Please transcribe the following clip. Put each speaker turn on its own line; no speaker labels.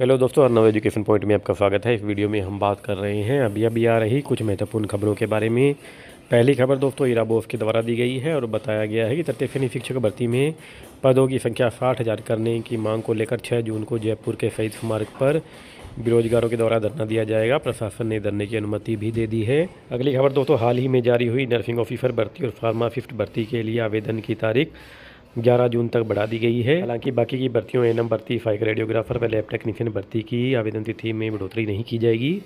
hello दोस्तों Arnav education point में आपका स्वागत है इस वीडियो में हम बात कर रहे हैं अभी अभी आ रही कुछ महत्वपूर्ण खबरों के बारे में पहली खबर दोस्तों ईरा बोस के द्वारा दी गई है और बताया गया है कि तृतीय शिक्षक भर्ती में पदों की संख्या साठ हज़ार करने की मांग को लेकर छः जून को जयपुर के शहीद स्मारक पर बेरोजगारों के द्वारा धरना दिया जाएगा प्रशासन ने धरने की अनुमति भी दे दी है अगली खबर दोस्तों हाल ही में जारी हुई नर्सिंग ऑफिसर भर्ती और फार्मासिस्ट भर्ती के लिए आवेदन की तारीख 11 जून तक बढ़ा दी गई है हालांकि बाकी की भर्तियों एनम भर्ती फाइक रेडियोग्राफर व लैब टेक्नीशियन भर्ती की आवेदन तिथि में बढ़ोतरी नहीं की जाएगी